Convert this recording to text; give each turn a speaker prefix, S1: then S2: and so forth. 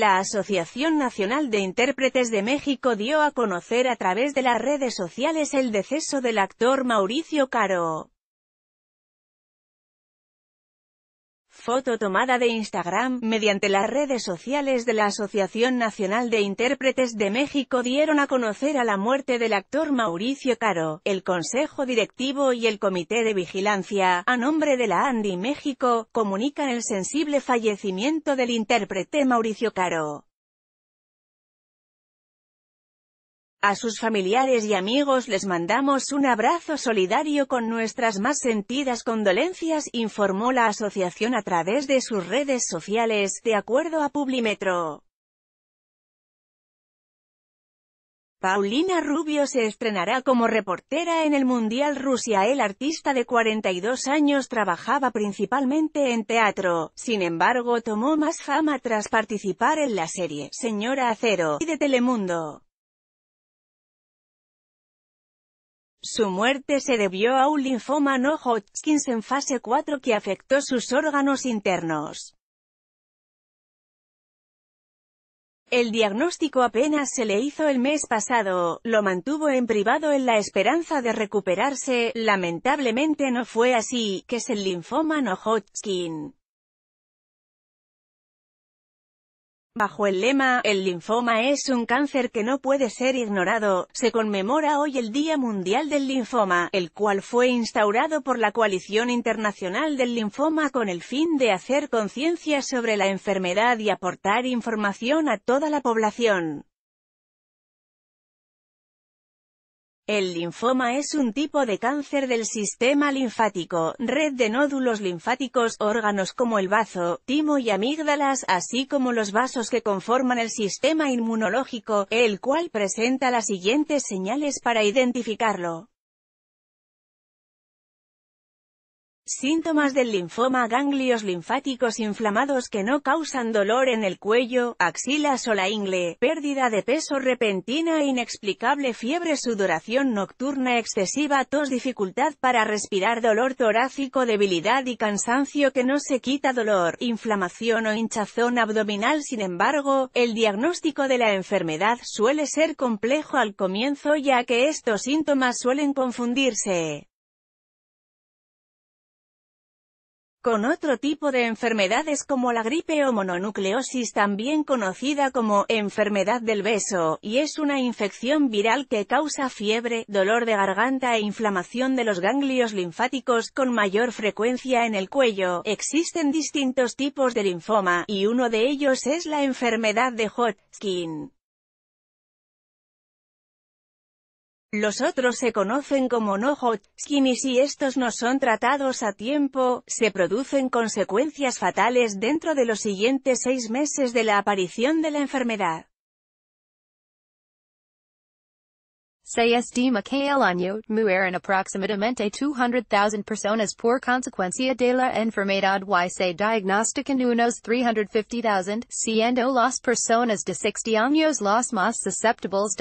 S1: La Asociación Nacional de Intérpretes de México dio a conocer a través de las redes sociales el deceso del actor Mauricio Caro. Foto tomada de Instagram, mediante las redes sociales de la Asociación Nacional de Intérpretes de México dieron a conocer a la muerte del actor Mauricio Caro, el Consejo Directivo y el Comité de Vigilancia, a nombre de la ANDI México, comunican el sensible fallecimiento del intérprete Mauricio Caro. A sus familiares y amigos les mandamos un abrazo solidario con nuestras más sentidas condolencias, informó la asociación a través de sus redes sociales, de acuerdo a Publimetro. Paulina Rubio se estrenará como reportera en el Mundial Rusia. El artista de 42 años trabajaba principalmente en teatro, sin embargo tomó más fama tras participar en la serie Señora Acero y de Telemundo. Su muerte se debió a un linfoma no Hodgkin en fase 4 que afectó sus órganos internos. El diagnóstico apenas se le hizo el mes pasado, lo mantuvo en privado en la esperanza de recuperarse, lamentablemente no fue así, que es el linfoma no Hodgkin. Bajo el lema, el linfoma es un cáncer que no puede ser ignorado, se conmemora hoy el Día Mundial del Linfoma, el cual fue instaurado por la Coalición Internacional del Linfoma con el fin de hacer conciencia sobre la enfermedad y aportar información a toda la población. El linfoma es un tipo de cáncer del sistema linfático, red de nódulos linfáticos, órganos como el bazo, timo y amígdalas, así como los vasos que conforman el sistema inmunológico, el cual presenta las siguientes señales para identificarlo. Síntomas del linfoma Ganglios linfáticos inflamados que no causan dolor en el cuello, axilas o la ingle, pérdida de peso repentina e inexplicable fiebre sudoración nocturna excesiva tos dificultad para respirar dolor torácico debilidad y cansancio que no se quita dolor, inflamación o hinchazón abdominal sin embargo, el diagnóstico de la enfermedad suele ser complejo al comienzo ya que estos síntomas suelen confundirse Con otro tipo de enfermedades como la gripe o mononucleosis también conocida como enfermedad del beso, y es una infección viral que causa fiebre, dolor de garganta e inflamación de los ganglios linfáticos con mayor frecuencia en el cuello. Existen distintos tipos de linfoma, y uno de ellos es la enfermedad de Hodgkin. Los otros se conocen como no skin y si estos no son tratados a tiempo, se producen consecuencias fatales dentro de los siguientes seis meses de la aparición de la enfermedad. Se estima que el año mueren aproximadamente 200,000 personas por consecuencia de la enfermedad y se diagnostican unos 350,000, siendo las personas de 60 años las más susceptibles